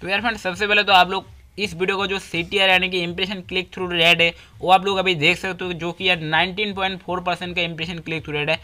तो यार फ्रेंड सबसे पहले तो आप लोग इस वीडियो को जो सी टी आर यानी कि इम्प्रेशन क्लिक थ्रू रेड है वो आप लोग अभी देख सकते हो तो जो कि यार फोर परसेंट का इम्प्रेशन क्लिक थ्रू रेड है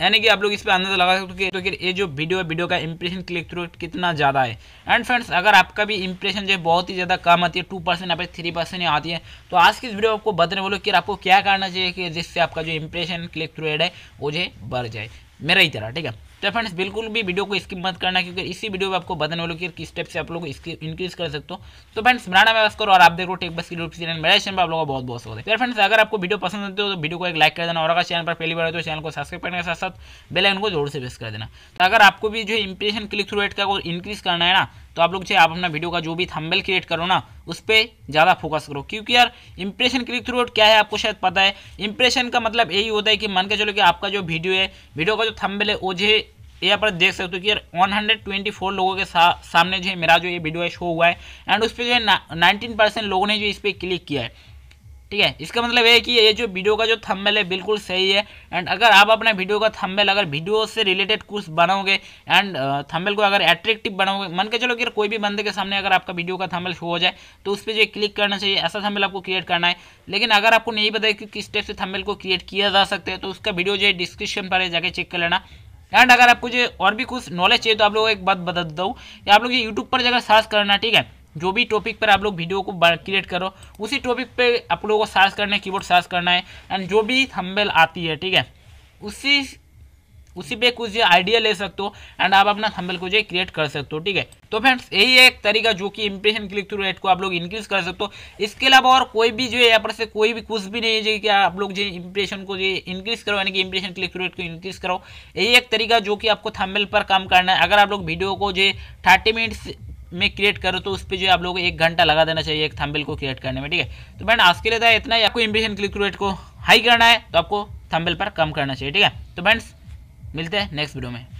यानी कि आप लोग इस पर अंदाजा लगा सकते हो तो कि ये जो वीडियो है वीडियो का इम्प्रेशन क्लिक थ्रू कितना ज़्यादा है एंड फ्रेंड्स अगर आपका भी इम्प्रेशन जो है बहुत ही ज़्यादा कम आती है टू परसेंट या फिर थ्री परसेंट आती है तो आज की इस वीडियो आपको बताने बोलो कि आपको क्या करना चाहिए कि जिससे आपका जो इंप्रेशन क्लिक थ्रू एड है वो जो बढ़ जाए मेरा ही तरह ठीक है तो फ्रेंड्स बिल्कुल भी वीडियो को स्किप मत करना क्योंकि इसी वीडियो में आपको बताने वालों की किस स्टेप से आप लोग इंक्रीज कर सकते हो तो फ्रेंड्स मेरा नाम है और आप देखो टेक बस की यूट्यूब चैनल मेरे चैनल पर आप लोगों का बहुत बहुत स्वागत है फ्रेंड्स तो अगर आपको वीडियो पसंद आते हो तो वीडियो को एक लाइक कर देना और अगर चैनल पर पहली बार तो चैनल को सब्सक्राइब करने के साथ साथ बेलाइन को जोर से प्रेस कर देना तो अगर आपको भी जो है इंप्रेशन क्लिक थ्रू रेट का इंक्रीज करना है ना तो आप लोग चाहे आप अपना वीडियो का जो भी थम्बल क्रिएट करो ना उस पर ज़्यादा फोकस करो क्योंकि यार इंप्रेशन क्लिक थ्रू क्या है आपको शायद पता है इंप्रेशन का मतलब यही होता है कि मान के चलो कि आपका जो वीडियो है वीडियो का जो थंबनेल है वो जो है यहाँ पर देख सकते हो कि यार 124 लोगों के सा, सामने जो है मेरा जो ये वीडियो है शो हुआ है एंड उस पर जो है नाइनटीन परसेंट लोगों ने जो इस पर क्लिक किया है ठीक है इसका मतलब ये है कि ये जो वीडियो का जो थंबनेल है बिल्कुल सही है एंड अगर आप अपने वीडियो का थंबनेल अगर वीडियो से रिलेटेड कुछ बनाओगे एंड थंबनेल को अगर एट्रेक्टिव बनाओगे मन के चलो कि कोई भी बंदे के सामने अगर आपका वीडियो का थंबनेल शो हो जाए तो उस पर जो क्लिक करना चाहिए ऐसा थंबनेल आपको क्रिएट करना है लेकिन अगर आपको नहीं पता कि किस टाइप से थंबनेल को क्रिएट किया जा सकता है तो उसका वीडियो जो है डिस्क्रिप्शन पर जाकर चेक कर लेना एंड अगर आपको जो और भी कुछ नॉलेज चाहिए तो आप लोगों को एक बात बता दूँ कि आप लोग ये यूट्यूब पर जाकर सर्च करना ठीक है जो भी टॉपिक पर आप लोग वीडियो को क्रिएट करो उसी टॉपिक पे आप लोगों को सर्च करना है कीबोर्ड सर्च करना है एंड जो भी थंबनेल आती है ठीक है उसी उसी पे कुछ आइडिया ले सकते हो एंड आप अपना थंबनेल को जो क्रिएट कर सकते हो ठीक है तो फ्रेंड्स यही एक तरीका जो कि इंप्रेशन क्लिक थ्रू रेट को आप लोग इंक्रीज कर सकते हो इसके अलावा और कोई भी जो है यहाँ पर से कोई भी कुछ भी नहीं है जो कि आप लोग जो इंप्रेशन को जो इंक्रीज करो यानी कि इंप्रेशन क्लिक थ्रू रेट को इंक्रीज करो यही एक तरीका जो कि आपको थंबनेल पर काम करना है अगर आप लोग वीडियो को जो थर्टी मिनट्स में क्रिएट करो तो उस पर जो है आप लोग को एक घंटा लगा देना चाहिए एक थम्बिल को क्रिएट करने में ठीक है तो बैंड आज के लिए था तो इतना ही आपको इम्प्रेशन क्लिक रेट को हाई करना है तो आपको थम्बिल पर कम करना चाहिए ठीक है तो बैंड मिलते हैं नेक्स्ट वीडियो में